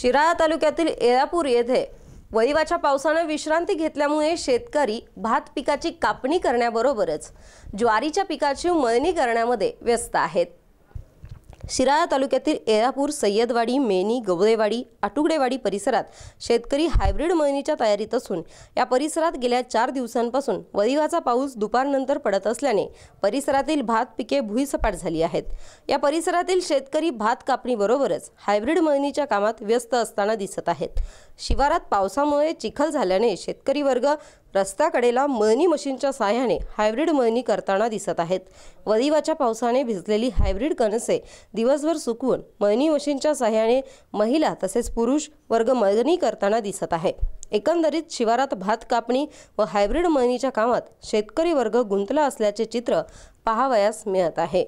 शिराळा तालुक्यातील येळापूर येथे वळीवाच्या पावसानं विश्रांती घेतल्यामुळे शेतकरी भात पिकाची कापणी करण्याबरोबरच ज्वारीच्या पिकाची मळणी करण्यामध्ये व्यस्त आहेत शिराळा तालुक्यातील एरापूर सय्यदवाडी मेनी गवळेवाडी आटुगडेवाडी परिसरात शेतकरी हायब्रिड मळणीच्या तयारीत असून या परिसरात गेल्या चार दिवसांपासून वरिवाचा पाऊस दुपारनंतर पडत असल्याने परिसरातील भात पिके भुईसपाट झाली आहेत या परिसरातील शेतकरी भात कापणीबरोबरच हायब्रिड मळणीच्या कामात व्यस्त असताना दिसत आहेत शिवारात पावसामुळे चिखल झाल्याने शेतकरी वर्ग रस्त्याकडेला मळणी मशीनच्या साह्याने हायब्रिड मळणी करताना दिसत आहेत वरिवाच्या पावसाने भिजलेली हायब्रिड कणसे दिवसभर सुकवून मळणी मशीनच्या सहाय्याने महिला तसेच पुरुष वर्ग मळणी करताना दिसत आहे एकंदरीत शिवारात भात कापणी व हायब्रिड मळणीच्या कामात शेतकरी वर्ग गुंतला असल्याचे चित्र पाहावयास मिळत आहे